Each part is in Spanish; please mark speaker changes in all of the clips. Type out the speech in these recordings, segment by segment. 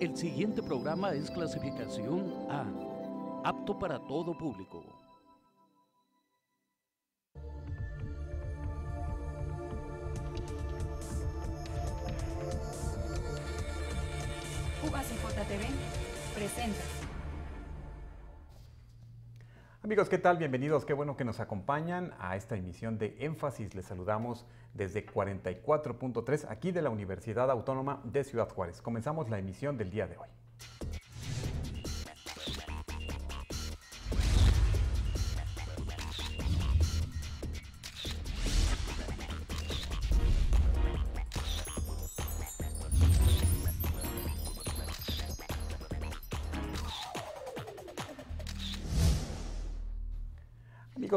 Speaker 1: El siguiente programa es clasificación A, apto para todo público. presenta Amigos, ¿qué tal? Bienvenidos, qué bueno que nos acompañan a esta emisión de Énfasis. Les saludamos desde 44.3 aquí de la Universidad Autónoma de Ciudad Juárez. Comenzamos la emisión del día de hoy.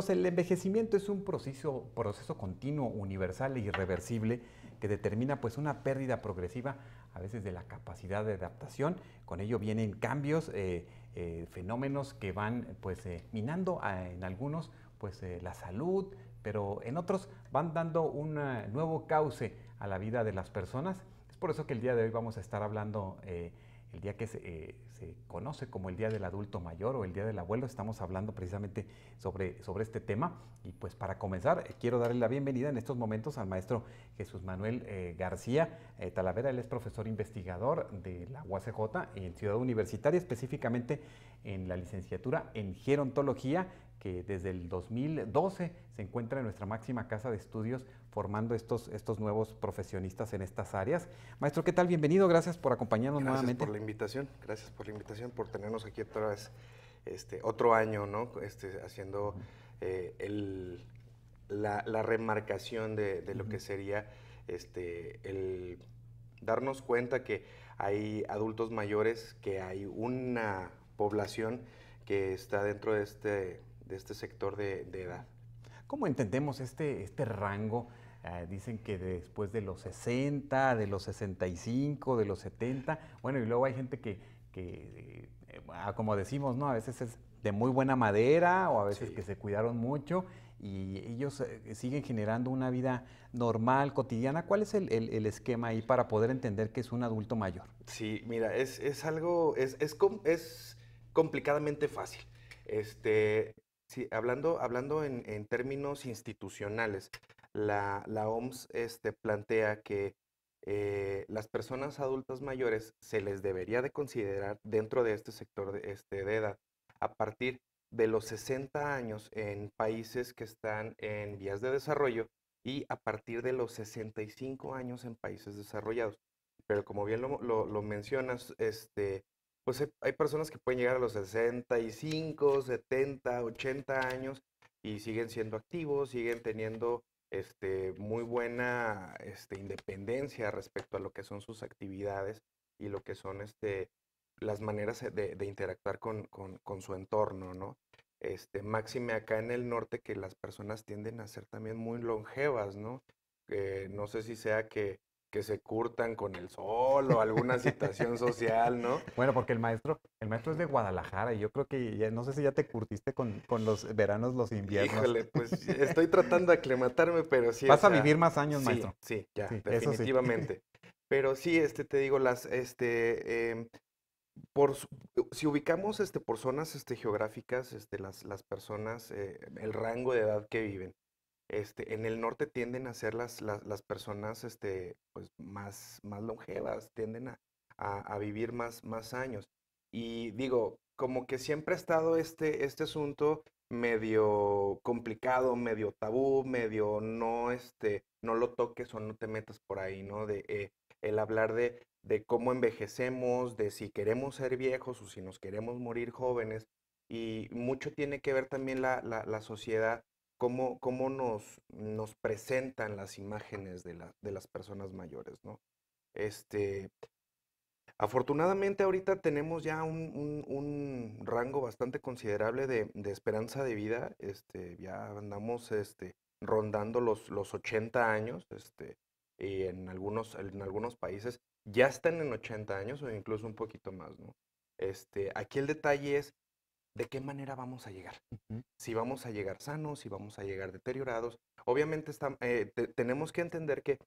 Speaker 1: el envejecimiento es un proceso, continuo, universal e irreversible que determina pues una pérdida progresiva a veces de la capacidad de adaptación. Con ello vienen cambios, eh, eh, fenómenos que van pues, eh, minando en algunos pues la salud, pero en otros van dando un nuevo cauce a la vida de las personas. Es por eso que el día de hoy vamos a estar hablando el día que eh, se, conoce como el Día del Adulto Mayor o el Día del Abuelo. Estamos hablando precisamente sobre, sobre este tema. Y pues para comenzar, eh, quiero darle la bienvenida en estos momentos al maestro Jesús Manuel eh, García Talavera. Él es profesor investigador de la UACJ en Ciudad Universitaria, específicamente en la licenciatura en Gerontología desde el 2012 se encuentra en nuestra máxima casa de estudios formando estos, estos nuevos profesionistas en estas áreas. Maestro, ¿qué tal? Bienvenido, gracias por acompañarnos nuevamente. Gracias por la
Speaker 2: invitación, gracias por la invitación, por tenernos aquí otra vez, este, otro año, ¿no? Este, haciendo eh, el, la, remarcación de, lo que sería este, el darnos cuenta que hay adultos mayores, que hay una población que está dentro de este de este sector de, edad.
Speaker 1: ¿Cómo entendemos este, este rango? Ah, dicen que después de los 60, de los 65, de los 70, bueno, y luego hay gente que, eh, ah, como decimos, ¿no? A veces es de muy buena madera o a veces que se cuidaron mucho y ellos eh, siguen generando una vida normal, cotidiana. ¿Cuál es el, esquema ahí para poder entender que es un adulto mayor?
Speaker 2: Sí, mira, es, algo, es, es, es complicadamente fácil. Este, Sí, hablando, hablando en, términos institucionales, la, OMS este, plantea que eh, las personas adultas mayores se les debería de considerar dentro de este sector de, este, de edad a partir de los 60 años en países que están en vías de desarrollo y a partir de los 65 años en países desarrollados. Pero como bien lo, lo, lo mencionas, este, pues hay, personas que pueden llegar a los 65, 70, 80 años y siguen siendo activos, siguen teniendo este, muy buena este, independencia respecto a lo que son sus actividades y lo que son este, las maneras de, interactuar con, con, su entorno, ¿no? Este, máxime acá en el norte que las personas tienden a ser también muy longevas, ¿no? no sé si sea que que se curtan con el sol o alguna situación social, ¿no?
Speaker 1: Bueno, porque el maestro, el maestro es de Guadalajara y yo creo que no sé si ya te curtiste con, los veranos, los inviernos. Híjole, pues
Speaker 2: estoy tratando de aclimatarme, pero sí. Vas a vivir más años, maestro. Sí, ya, definitivamente. Pero sí, este, te digo, las, este, em, por, si ubicamos este, por zonas este, geográficas, este, las, las personas, eh, el rango de edad que viven, este, en el norte tienden a ser las, las, personas este, pues más, más longevas, tienden a, a, vivir más, más años. Y digo, como que siempre ha estado este, este asunto medio complicado, medio tabú, medio no, este, no lo toques o no te metas por ahí, ¿no? De eh, el hablar de, de cómo envejecemos, de si queremos ser viejos o si nos queremos morir jóvenes. Y mucho tiene que ver también la, la, la sociedad cómo, cómo nos, nos presentan las imágenes de, de las personas mayores, ¿no? Este, afortunadamente ahorita tenemos ya un, un, un rango bastante considerable de, de, esperanza de vida, este, ya andamos este, rondando los, los 80 años, este, y en algunos, en algunos países ya están en 80 años o incluso un poquito más, ¿no? Este, aquí el detalle es de qué manera vamos a llegar. Si vamos a llegar sanos, si vamos a llegar deteriorados. Obviamente eh, tenemos que entender que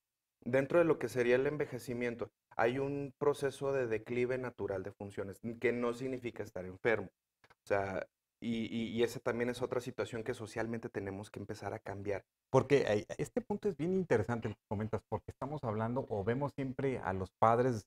Speaker 2: dentro de lo que sería el envejecimiento hay un proceso de declive natural de funciones, que no significa estar enfermo. O sea, y, esa también es otra situación que socialmente tenemos que empezar a cambiar.
Speaker 1: Porque este punto es bien interesante, comentas, porque estamos hablando o vemos siempre a los padres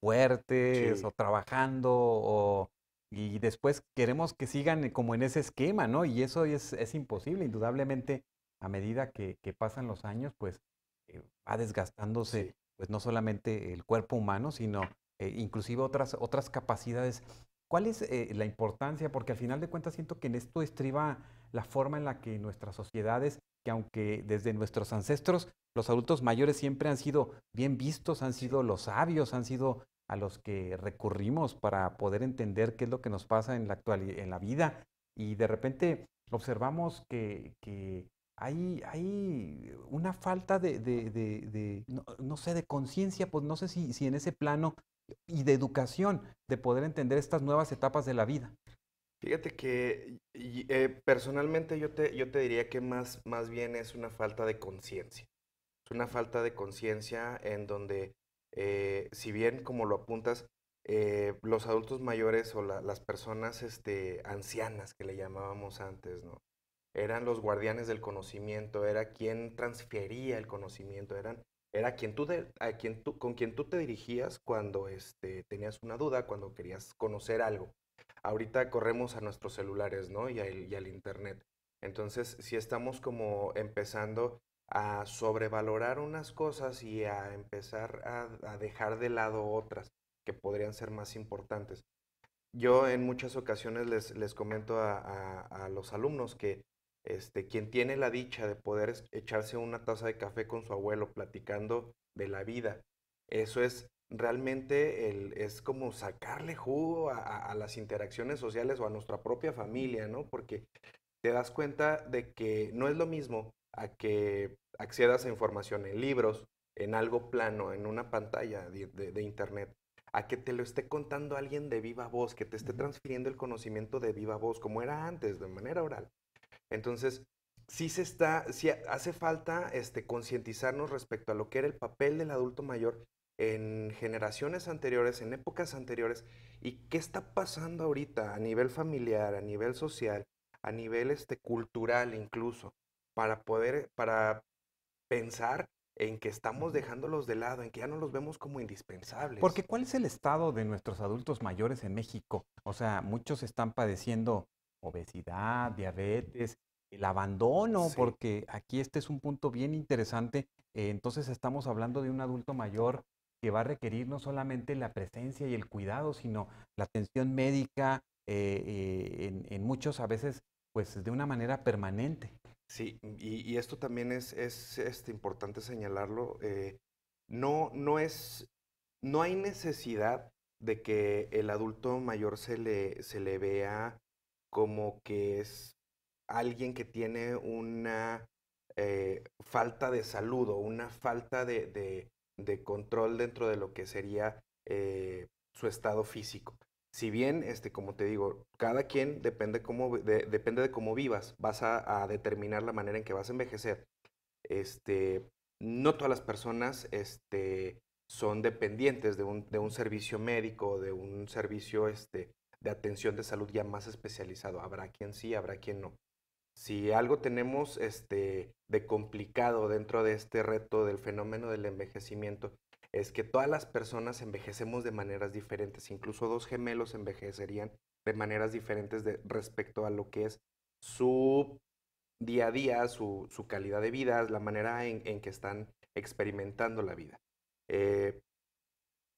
Speaker 1: fuertes o trabajando o y después queremos que sigan eh, como en ese esquema, ¿no? Y eso es, imposible, indudablemente, a medida que, pasan los años, pues eh, va desgastándose, pues no solamente el cuerpo humano, sino eh, inclusive otras, otras capacidades. ¿Cuál es la importancia? Porque al final de cuentas siento que en esto estriba la forma en la que nuestras sociedades, que aunque desde nuestros ancestros los adultos mayores siempre han sido bien vistos, han sido los sabios, han sido a los que recurrimos para poder entender qué es lo que nos pasa en la, actualidad, en la vida. Y de repente observamos que, que hay, hay, una falta de, de, no, no, sé, de conciencia, pues no sé si, si en ese plano y de educación de poder entender estas nuevas etapas de la vida.
Speaker 2: Fíjate que eh, personalmente yo te, yo te diría que más, más bien es una falta de conciencia. Es una falta de conciencia en donde eh, si bien como lo apuntas, eh, los adultos mayores o las personas este, ancianas que le llamábamos antes, ¿no? Eran los guardianes del conocimiento, era quien transfería el conocimiento, eran, era a quien tú, con quien tú te dirigías cuando este, tenías una duda, cuando querías conocer algo. Ahorita corremos a nuestros celulares, ¿no? y al Internet. Entonces, si estamos como empezando a sobrevalorar unas cosas y a empezar a, dejar de lado otras que podrían ser más importantes. Yo en muchas ocasiones les, les comento a, los alumnos que este, quien tiene la dicha de poder echarse una taza de café con su abuelo platicando de la vida, eso es realmente es como sacarle jugo a, las interacciones sociales o a nuestra propia familia, ¿no? Porque te das cuenta de que no es lo mismo a que accedas a información en libros, en algo plano, en una pantalla de, internet, a que te lo esté contando alguien de viva voz, que te esté transfiriendo el conocimiento de viva voz, como era antes, de manera oral. Entonces, sí se está, sí hace falta este, concientizarnos respecto a lo que era el papel del adulto mayor en generaciones anteriores, en épocas anteriores, y qué está pasando ahorita a nivel familiar, a nivel social, a nivel este, cultural incluso para poder, para pensar en que estamos dejándolos de lado, en que ya no los vemos como indispensables. Porque
Speaker 1: ¿cuál es el estado de nuestros adultos mayores en México? O sea, muchos están padeciendo obesidad, diabetes, el abandono, porque aquí este es un punto bien interesante. Eh, entonces estamos hablando de un adulto mayor que va a requerir no solamente la presencia y el cuidado, sino la atención médica eh, eh, en, en muchos a veces pues de una manera permanente.
Speaker 2: Sí, y, esto también es, este, importante señalarlo. Eh, no, no, es, no hay necesidad de que el adulto mayor se le, se le vea como que es alguien que tiene una eh, falta de salud o una falta de, control dentro de lo que sería eh, su estado físico si bien, este, como te digo, cada quien depende, de, depende de cómo vivas, vas a, determinar la manera en que vas a envejecer. Este, no todas las personas este, son dependientes de un, servicio médico, de un servicio este, de atención de salud ya más especializado. Habrá quien sí, habrá quien no. Si algo tenemos este, de complicado dentro de este reto del fenómeno del envejecimiento, es que todas las personas envejecemos de maneras diferentes, incluso dos gemelos envejecerían de maneras diferentes de, respecto a lo que es su día a día, su, calidad de vida, la manera en, que están experimentando la vida. Eh,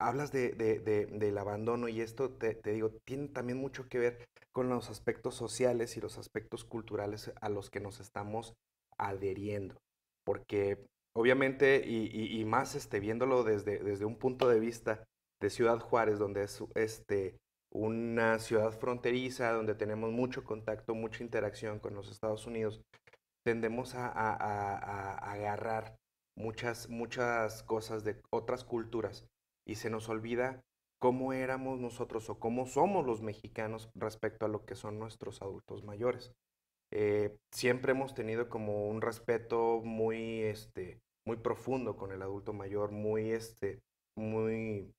Speaker 2: hablas del abandono y esto, te, te, digo, tiene también mucho que ver con los aspectos sociales y los aspectos culturales a los que nos estamos adheriendo, porque obviamente, y, más este, viéndolo desde, un punto de vista de Ciudad Juárez, donde es este, una ciudad fronteriza, donde tenemos mucho contacto, mucha interacción con los Estados Unidos, tendemos a, a agarrar muchas, muchas cosas de otras culturas y se nos olvida cómo éramos nosotros o cómo somos los mexicanos respecto a lo que son nuestros adultos mayores. Eh, siempre hemos tenido como un respeto muy, este, muy profundo con el adulto mayor, muy, este, muy,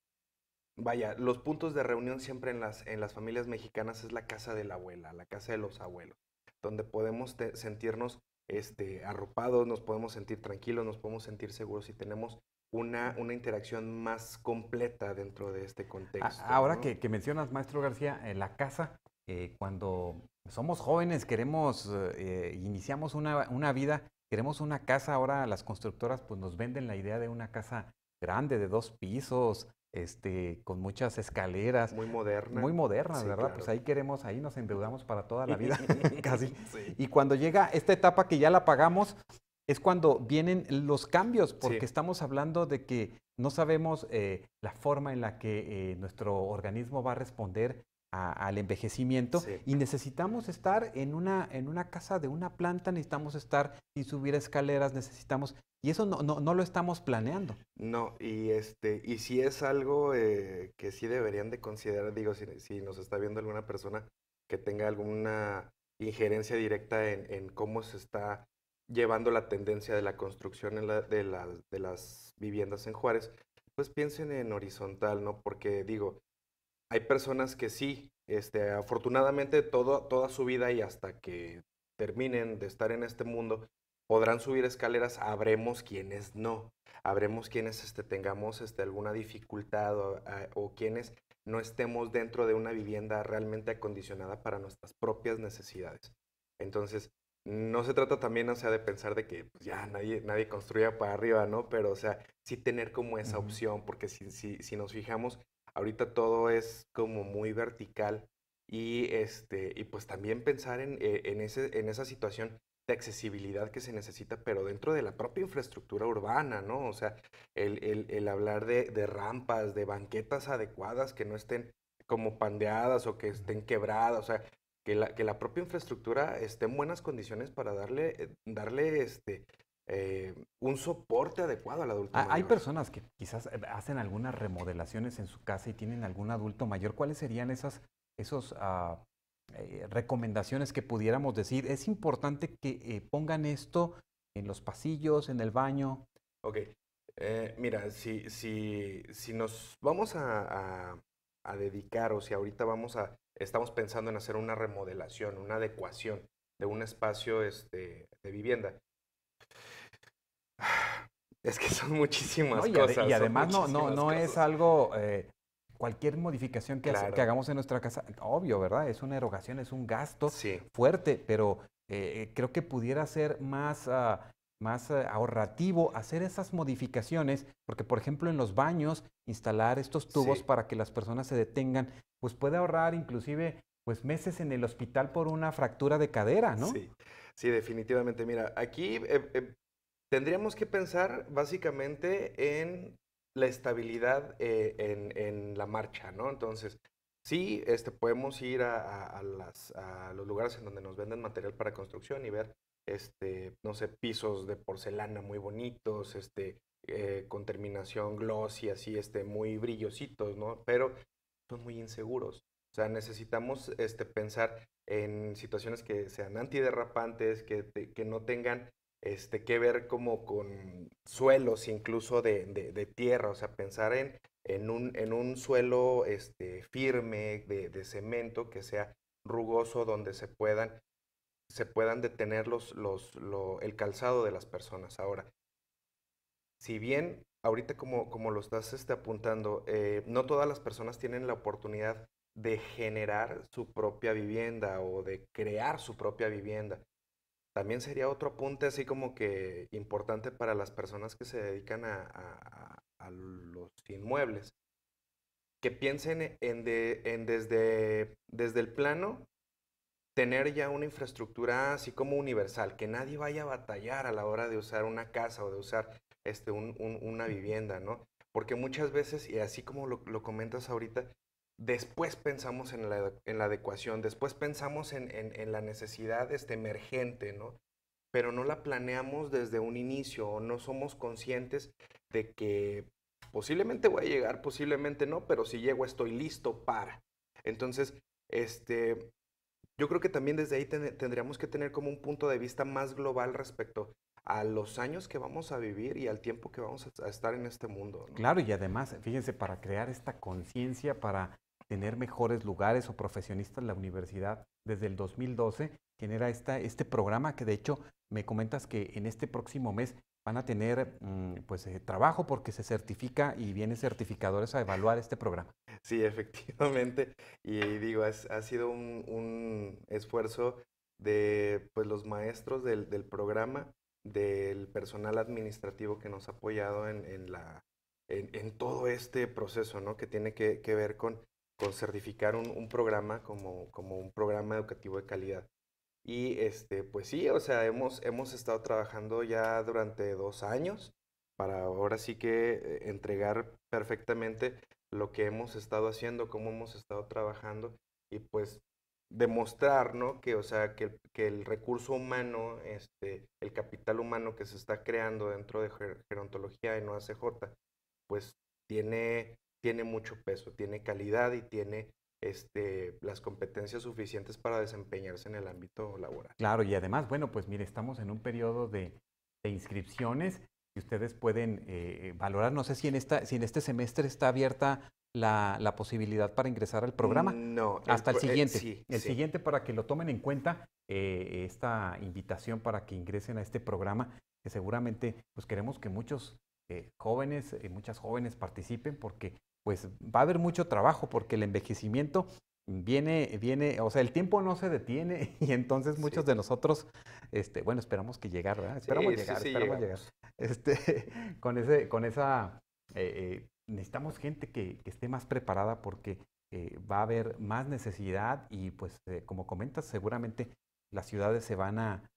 Speaker 2: vaya, los puntos de reunión siempre en las, en las familias mexicanas es la casa de la abuela, la casa de los abuelos, donde podemos sentirnos este, arropados, nos podemos sentir tranquilos, nos podemos sentir seguros y tenemos una, una interacción más completa dentro de este contexto. Ahora que,
Speaker 1: mencionas, maestro García, eh, la casa, eh, cuando somos jóvenes, queremos, eh, iniciamos una, una, vida, queremos una casa, ahora las constructoras pues nos venden la idea de una casa grande, de dos pisos, este, con muchas escaleras. Muy moderna. Muy moderna, ¿verdad? Pues ahí queremos, ahí nos endeudamos para toda la vida, casi. Y cuando llega esta etapa que ya la pagamos, es cuando vienen los cambios, porque estamos hablando de que no sabemos eh, la forma en la que eh, nuestro organismo va a responder al envejecimiento y necesitamos estar en una, en una casa de una planta, necesitamos estar y subir escaleras, necesitamos, y eso no, no, no lo estamos planeando.
Speaker 2: No, y este, y si es algo eh, que sí deberían de considerar, digo, si, nos está viendo alguna persona que tenga alguna injerencia directa en, cómo se está llevando la tendencia de la construcción de, de las viviendas en Juárez, pues piensen en horizontal, ¿no? Porque digo, hay personas que sí, este, afortunadamente toda su vida y hasta que terminen de estar en este mundo, podrán subir escaleras, habremos quienes no, habremos quienes este, tengamos este, alguna dificultad o, ah, quienes no estemos dentro de una vivienda realmente acondicionada para nuestras propias necesidades. Entonces, no se trata también, o de pensar de que pues, ya nadie, nadie construya para arriba, ¿no? Pero, o sea, sí tener como esa opción, porque si, si, si, nos fijamos, Ahorita todo es como muy vertical y, este, y pues también pensar en, eh, en, ese, en esa situación de accesibilidad que se necesita, pero dentro de la propia infraestructura urbana, ¿no? O sea, el, el, hablar de, de, rampas, de banquetas adecuadas que no estén como pandeadas o que estén quebradas, o sea, que la, que la propia infraestructura esté en buenas condiciones para darle, eh, darle este, eh, un soporte adecuado al adulto mayor. Hay
Speaker 1: personas que quizás eh, hacen algunas remodelaciones en su casa y tienen algún adulto mayor. ¿Cuáles serían esas esos, ah, eh, recomendaciones que pudiéramos decir? Es importante que pongan esto en los pasillos, en el baño.
Speaker 2: Ok. mira, si, si, si, nos vamos a, a dedicar o si ahorita vamos a, estamos pensando en hacer una remodelación, una adecuación de un espacio este, de vivienda, Es que son
Speaker 1: muchísimas cosas. Y además no, no, no es algo, eh, cualquier modificación que, hagamos en nuestra casa, obvio, ¿verdad? Es una erogación, es un gasto fuerte, pero eh, eh, creo que pudiera ser más, ah, más ahorrativo hacer esas modificaciones, porque por ejemplo en los baños, instalar estos tubos para que las personas se detengan, pues puede ahorrar inclusive pues meses en el hospital por una fractura de cadera, ¿no?
Speaker 2: Sí, definitivamente. Mira, aquí eh, eh, tendríamos que pensar básicamente en la estabilidad eh, en, la marcha, ¿no? Entonces, sí, este, podemos ir a, los lugares en donde nos venden material para construcción y ver, este, no sé, pisos de porcelana muy bonitos, este, con terminación gloss y así, este, muy brillositos, ¿no? Pero son muy inseguros. O sea, necesitamos este, pensar en situaciones que sean antiderrapantes, que, que no tengan este, que ver como con suelos incluso de, de, tierra, o sea, pensar en, en, un, en un suelo este, firme de, de, cemento que sea rugoso, donde se puedan, se puedan detener los, los, lo, el calzado de las personas. Ahora, si bien ahorita como, como lo estás este, apuntando, eh, no todas las personas tienen la oportunidad de generar su propia vivienda o de crear su propia vivienda. También sería otro apunte así como que importante para las personas que se dedican a, los inmuebles, que piensen en, desde, desde el plano tener ya una infraestructura así como universal, que nadie vaya a batallar a la hora de usar una casa o de usar este, una vivienda, ¿no? Porque muchas veces, y así como lo, comentas ahorita, después pensamos en la, adecuación, después pensamos en, la necesidad este, emergente, ¿no? Pero no la planeamos desde un inicio o no somos conscientes de que posiblemente voy a llegar, posiblemente no, pero si llego estoy listo para. Entonces, este, yo creo que también desde ahí tendríamos que tener como un punto de vista más global respecto a los años que vamos a vivir y al tiempo que vamos a estar en este mundo.
Speaker 1: Claro, y además, fíjense, para crear esta conciencia, para tener mejores lugares o profesionistas, en la universidad desde el 2012 genera esta, este programa que de hecho me comentas que en este próximo mes van a tener mm, pues eh, trabajo porque se certifica y vienen certificadores a evaluar este
Speaker 2: programa. Sí, efectivamente. Y digo, ha sido un, esfuerzo de pues, los maestros del, programa, del personal administrativo que nos ha apoyado en, la, en, todo este proceso, ¿no? Que tiene que ver con con certificar un, programa como, como, un programa educativo de calidad. Y este, pues sí, o sea, hemos, hemos estado trabajando ya durante dos años para ahora sí que eh, entregar perfectamente lo que hemos estado haciendo, cómo hemos estado trabajando y pues demostrar, ¿no? Que, o sea, que, el recurso humano, este, el capital humano que se está creando dentro de gerontología y no pues tiene tiene mucho peso, tiene calidad y tiene este, las competencias suficientes para desempeñarse en el ámbito laboral.
Speaker 1: Claro, y además, bueno, pues mire, estamos en un periodo de, inscripciones y ustedes pueden eh, eh, valorar. No sé si en, esta, si en este semestre está abierta la, la posibilidad para ingresar al programa. No. Hasta el, eh, siguiente. El, siguiente para que lo tomen en cuenta, esta invitación para que ingresen a este programa, que seguramente pues queremos que muchos eh, jóvenes, muchas jóvenes participen porque pues va a haber mucho trabajo porque el envejecimiento viene, viene, o sea, el tiempo no se detiene y entonces muchos de nosotros, este, bueno, esperamos que llegar, ¿verdad? Esperamos llegar, esperamos llegar. Este, con, ese, con esa, eh, eh, necesitamos gente que, esté más preparada porque eh, va a haber más necesidad y pues, como comentas, seguramente las ciudades se van a,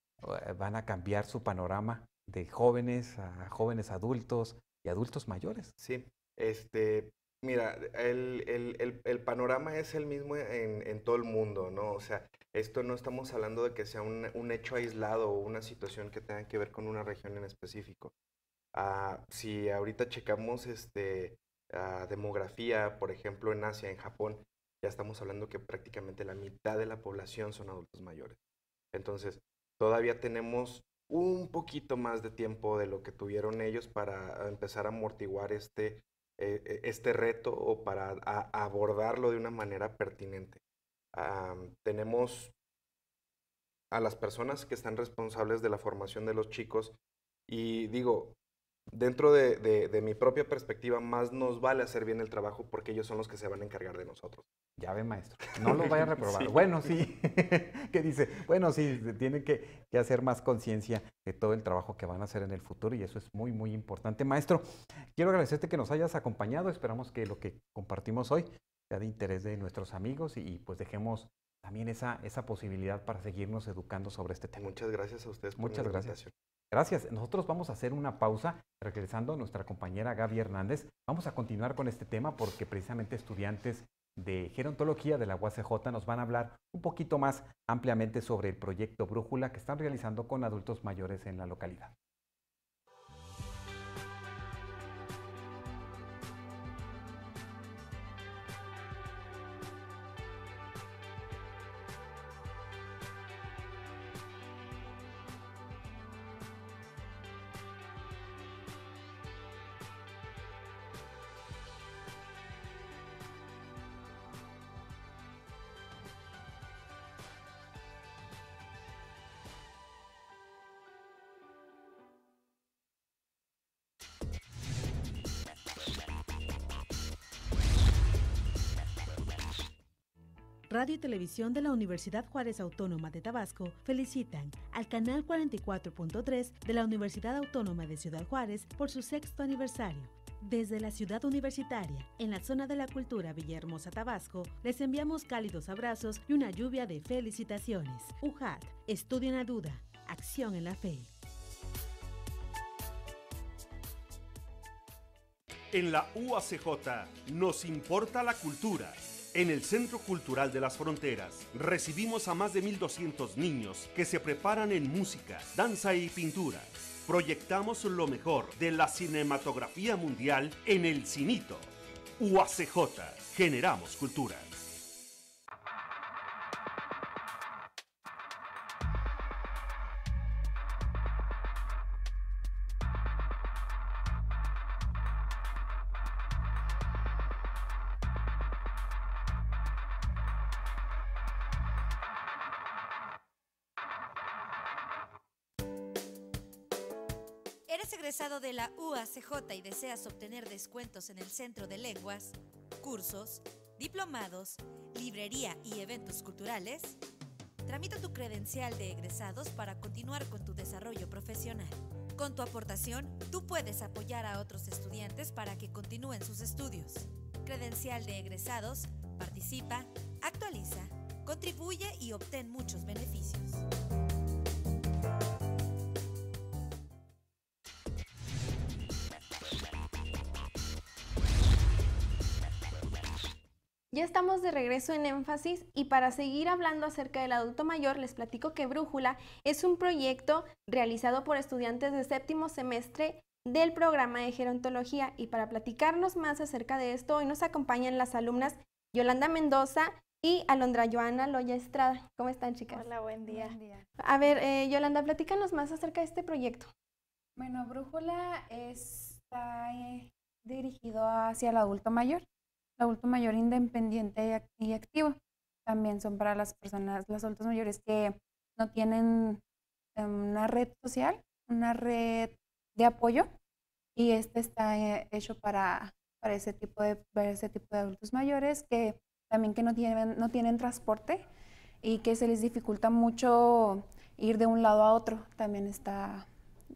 Speaker 1: van a cambiar su panorama de jóvenes a jóvenes adultos y adultos mayores.
Speaker 2: Sí, este, Mira, el, el, el, panorama es el mismo en, todo el mundo, ¿no? O sea, esto no estamos hablando de que sea un, hecho aislado o una situación que tenga que ver con una región en específico. Ah, si ahorita checamos este, ah, demografía, por ejemplo, en Asia, en Japón, ya estamos hablando que prácticamente la mitad de la población son adultos mayores. Entonces, todavía tenemos un poquito más de tiempo de lo que tuvieron ellos para empezar a amortiguar este e, e, este reto o para abordarlo de una manera pertinente. tenemos a las personas que están responsables de la formación de los chicos y digo, dentro de, mi propia perspectiva, más nos vale hacer bien el trabajo porque ellos son los que se van a encargar de nosotros.
Speaker 1: Ya ve, maestro, no los vaya a reprobar. Bueno, sí, ¿Qué dice, bueno, sí, tienen que, hacer más conciencia de todo el trabajo que van a hacer en el futuro y eso es muy, muy importante. Maestro, quiero agradecerte que nos hayas acompañado, esperamos que lo que compartimos hoy sea de interés de nuestros amigos y pues dejemos también esa, esa posibilidad para seguirnos educando sobre este tema.
Speaker 2: Muchas gracias a ustedes. Por Muchas gracias.
Speaker 1: Gracias. Nosotros vamos a hacer una pausa, regresando a nuestra compañera Gaby Hernández. Vamos a continuar con este tema porque precisamente estudiantes de gerontología de la UACJ nos van a hablar un poquito más ampliamente sobre el proyecto Brújula que están realizando con adultos mayores en la localidad.
Speaker 2: Radio y Televisión de la Universidad Juárez Autónoma de Tabasco felicitan al canal 44.3 de la Universidad Autónoma
Speaker 3: de
Speaker 4: Ciudad Juárez por su sexto aniversario. Desde la ciudad universitaria, en la zona de la
Speaker 2: cultura Villahermosa, Tabasco, les enviamos cálidos abrazos y una lluvia de felicitaciones. UJAT, estudio en la duda, acción en la fe. En la UACJ nos importa la cultura en el Centro Cultural de las Fronteras. Recibimos a más de 1.200 niños que se preparan en música, danza y pintura. Proyectamos lo mejor de la cinematografía mundial en el Cinito. UACJ, generamos cultura.
Speaker 4: eres egresado de la UACJ y deseas obtener descuentos en el Centro de Lenguas, cursos, diplomados, librería y eventos culturales, tramita tu credencial de egresados para continuar con tu desarrollo profesional. Con tu aportación, tú puedes apoyar a otros estudiantes para que continúen sus estudios. Credencial de egresados, participa, actualiza, contribuye y obtén muchos beneficios. Ya estamos de regreso en énfasis y para seguir hablando acerca del adulto mayor, les platico que Brújula es un proyecto realizado por estudiantes de séptimo semestre del programa de gerontología y para platicarnos más acerca de esto, hoy nos acompañan las alumnas Yolanda Mendoza y Alondra Joana Loya Estrada. ¿Cómo están chicas? Hola, buen día. A ver, eh, Yolanda, platícanos más acerca de este proyecto.
Speaker 5: Bueno, Brújula está eh, dirigido hacia
Speaker 4: el adulto mayor
Speaker 5: adulto mayor independiente y activo. También son para las personas, los adultos mayores que no tienen em, una red social, una red de apoyo y este está eh, hecho para, ese, tipo de, ese tipo de adultos mayores que también que no tienen, no tienen transporte y que se les dificulta mucho ir de un lado a otro. También está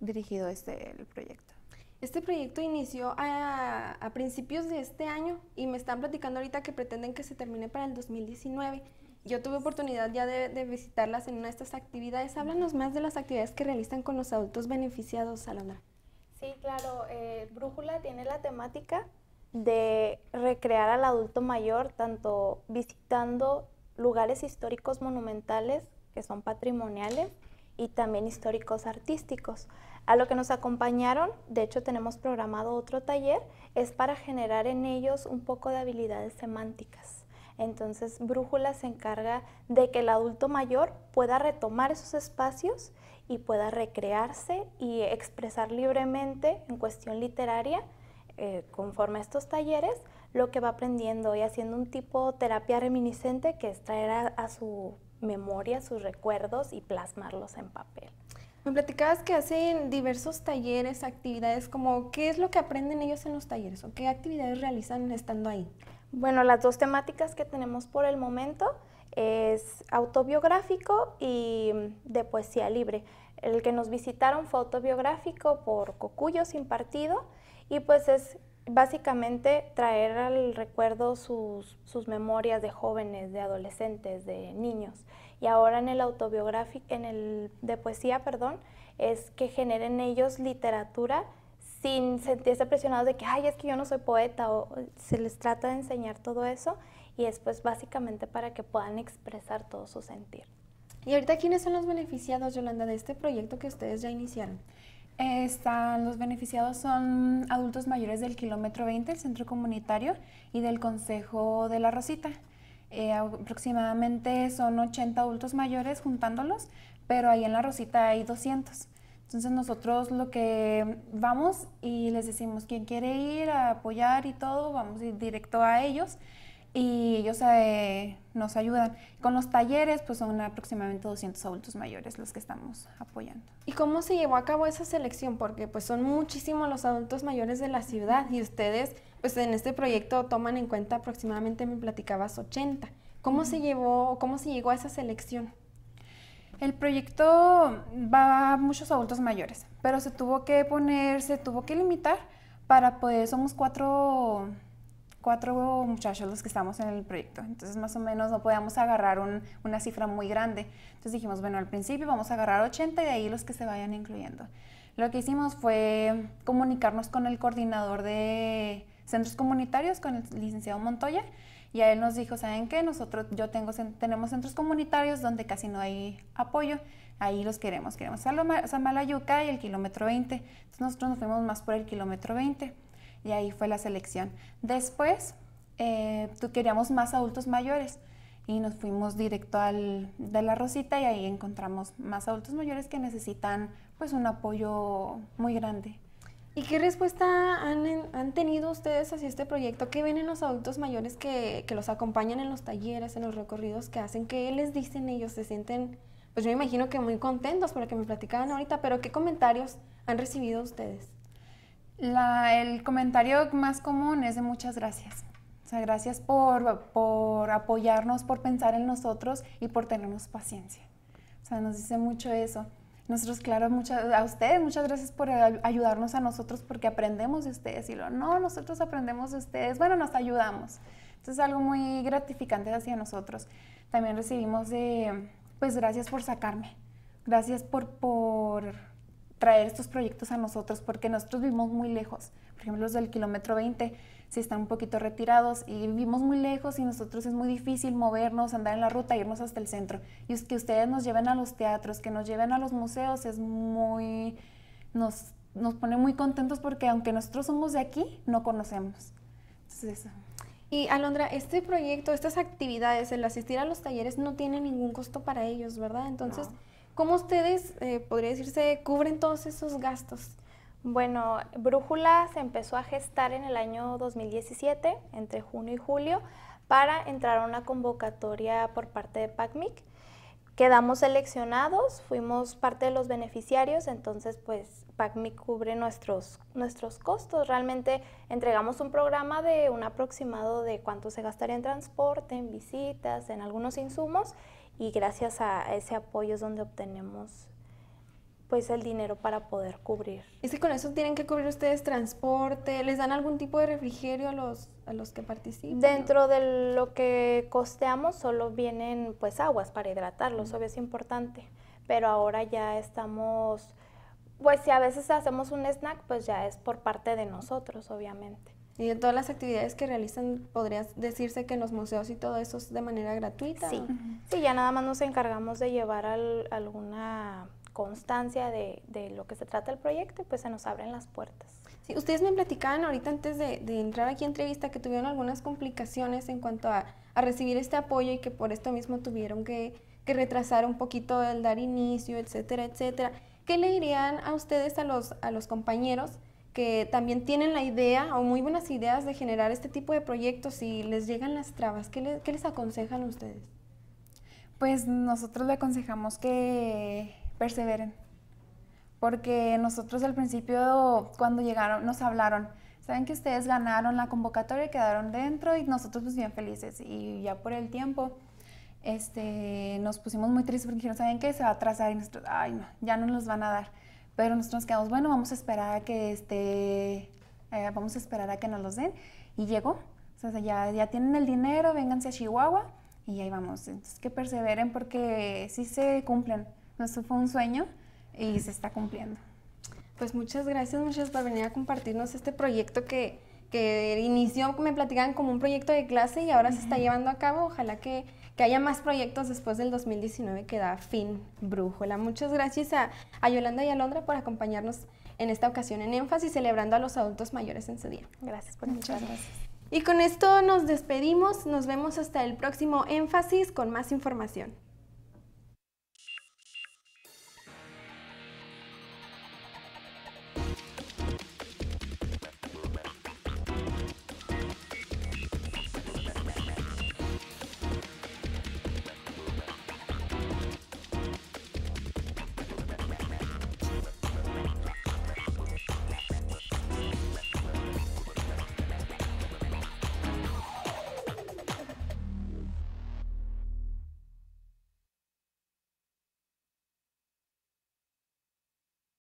Speaker 5: dirigido este el
Speaker 4: proyecto. Este proyecto inició a, principios de este año y me están platicando ahorita que pretenden que se termine para el 2019. Yo tuve oportunidad ya de, visitarlas en una de estas actividades. Háblanos más de las actividades que realizan con los adultos beneficiados, Alondra.
Speaker 3: Sí, claro. Eh, Brújula tiene la temática
Speaker 4: de recrear al
Speaker 3: adulto mayor, tanto visitando lugares históricos monumentales, que son patrimoniales, y también históricos artísticos. A lo que nos acompañaron, de hecho tenemos programado otro taller, es para generar en ellos un poco de habilidades semánticas. Entonces, Brújula se encarga de que el adulto mayor pueda retomar esos espacios y pueda recrearse y expresar libremente en cuestión literaria, eh, conforme a estos talleres, lo que va aprendiendo y haciendo un tipo de terapia reminiscente que es traer a su memoria sus recuerdos y plasmarlos en papel.
Speaker 4: Me platicabas que hacen diversos talleres, actividades, como qué es lo que aprenden ellos en los talleres o qué actividades realizan estando ahí.
Speaker 3: Bueno, las dos temáticas que tenemos por el momento es autobiográfico y mm, de poesía libre. El que nos visitaron fue autobiográfico por Cocuyo sin partido y pues es básicamente traer al recuerdo sus memorias de jóvenes, de adolescentes, de niños y ahora en el autobiográfico, en el de poesía, perdón, es que generen ellos literatura sin sentirse presionados de que, ay, es que yo no soy poeta, o se les trata de enseñar todo eso y después básicamente para que puedan expresar todo su sentir.
Speaker 4: ¿Y ahorita quiénes son los beneficiados, Yolanda, de este proyecto que ustedes ya iniciaron? están, los
Speaker 5: beneficiados son adultos mayores del kilómetro 20, el centro comunitario, y del Consejo de la Rosita. Eh, aproximadamente son 80 adultos mayores juntándolos, pero ahí en la Rosita hay 200. Entonces nosotros lo que vamos y les decimos quién quiere ir a apoyar y todo, vamos a ir directo a ellos y ellos eh, nos ayudan. Con los talleres, pues son aproximadamente 200 adultos mayores los que estamos apoyando.
Speaker 4: ¿Y cómo se llevó a cabo esa selección? Porque pues son muchísimos los adultos mayores de la ciudad y ustedes pues en este proyecto toman en cuenta aproximadamente, me platicabas, 80. ¿Cómo se llevó, cómo se llegó a esa selección? El proyecto va a muchos adultos mayores, pero se tuvo que poner,
Speaker 5: se tuvo que limitar para poder, somos cuatro, cuatro muchachos los que estamos en el proyecto, entonces más o menos no podíamos agarrar una cifra muy grande. Entonces dijimos, bueno, al principio vamos a agarrar 80 y de ahí los que se vayan incluyendo. Lo que hicimos fue comunicarnos con el coordinador de, centros comunitarios con el licenciado Montoya y a él nos dijo, ¿saben qué? Nosotros, yo tengo, tenemos centros comunitarios donde casi no hay apoyo, ahí los queremos, queremos Malayuca y el kilómetro 20. Entonces nosotros nos fuimos más por el kilómetro 20 y ahí fue la selección. Después, eh, tú queríamos más adultos mayores y nos fuimos directo al de la Rosita y ahí encontramos más adultos mayores que necesitan pues un apoyo muy grande.
Speaker 4: ¿Y qué respuesta han, tenido ustedes hacia este proyecto? ¿Qué ven en los adultos mayores que, los acompañan en los talleres, en los recorridos que hacen? ¿Qué les dicen ellos? ¿Se sienten, pues yo me imagino que muy contentos por lo que me platicaban ahorita, pero qué comentarios han recibido ustedes?
Speaker 5: el comentario más común es de muchas gracias. O sea, gracias por, por apoyarnos, por pensar en nosotros y por tenernos paciencia. O sea, nos dice mucho eso. Nosotros, claro, muchas, a ustedes, muchas gracias por ayudarnos a nosotros porque aprendemos de ustedes. Y lo, no, nosotros aprendemos de ustedes. Bueno, nos ayudamos. Entonces, algo muy gratificante hacia nosotros. También recibimos de, pues, gracias por sacarme. Gracias por, por traer estos proyectos a nosotros porque nosotros vivimos muy lejos. Por ejemplo, los del kilómetro 20 si están un poquito retirados y vivimos muy lejos y nosotros es muy difícil movernos, andar en la ruta, irnos hasta el centro. Y que ustedes nos lleven a los teatros, que nos lleven a los museos, es muy... nos, nos pone muy contentos porque aunque nosotros somos de aquí, no conocemos. Entonces eso.
Speaker 4: Y Alondra, este proyecto, estas actividades, el asistir a los talleres no tiene ningún costo para ellos, ¿verdad? Entonces, ¿cómo ustedes, eh, podría decirse, cubren todos esos gastos? Bueno,
Speaker 3: Brújula se empezó a gestar en el año 2017, entre junio y julio, para entrar a una convocatoria por parte de PACMIC. Quedamos seleccionados, fuimos parte de los beneficiarios, entonces pues PACMIC cubre nuestros, nuestros costos. Realmente entregamos un programa de un aproximado de cuánto se gastaría en transporte, en visitas, en algunos insumos y gracias a ese apoyo es donde obtenemos pues el dinero para poder cubrir.
Speaker 4: ¿Y si con eso tienen que cubrir ustedes transporte, ¿les dan algún tipo de refrigerio a los, a los que participan? Dentro
Speaker 3: de lo que costeamos solo vienen pues aguas para hidratarlos, obvio es importante, pero ahora ya estamos, pues si a veces hacemos un snack, pues ya es por parte de nosotros, obviamente.
Speaker 4: Y de todas las actividades que realizan, podrías decirse que en los museos y todo eso es de manera gratuita. Sí, sí
Speaker 3: ya nada más nos encargamos de llevar al, alguna constancia de, lo que se trata el proyecto y pues se nos abren las
Speaker 4: puertas. Sí, ustedes me platicaban ahorita antes de, entrar aquí a entrevista que tuvieron algunas complicaciones en cuanto a, recibir este apoyo y que por esto mismo tuvieron que, retrasar un poquito el dar inicio, etcétera, etcétera. ¿Qué le dirían a ustedes, a los, a los compañeros que también tienen la idea o muy buenas ideas de generar este tipo de proyectos y les llegan las trabas? qué les aconsejan ustedes? Pues nosotros le aconsejamos
Speaker 5: que perseveren. Porque nosotros al principio, cuando llegaron, nos hablaron, saben que ustedes ganaron la convocatoria y quedaron dentro y nosotros pues bien felices. Y ya por el tiempo este, nos pusimos muy tristes porque dijeron, ¿saben qué? Se va a atrasar y nosotros, ay no, ya no nos van a dar. Pero nosotros nos quedamos, bueno, vamos a esperar a que este, eh, vamos a esperar a que nos los den. Y llegó, ya, ya tienen el dinero, vénganse a Chihuahua y ahí vamos. Entonces que perseveren porque sí se cumplen. Nuestro fue un sueño
Speaker 4: y se está cumpliendo. Pues muchas gracias, muchas por venir a compartirnos este proyecto que, que inició, me platicaban como un proyecto de clase y ahora se está llevando a cabo. Ojalá que, haya más proyectos después del 2019 que da fin brújula. Muchas gracias a, Yolanda y a Londra por acompañarnos en esta ocasión en énfasis, celebrando a los adultos mayores en su día. Gracias por Muchas gracias. Y con esto nos despedimos, nos vemos hasta el próximo énfasis con más información.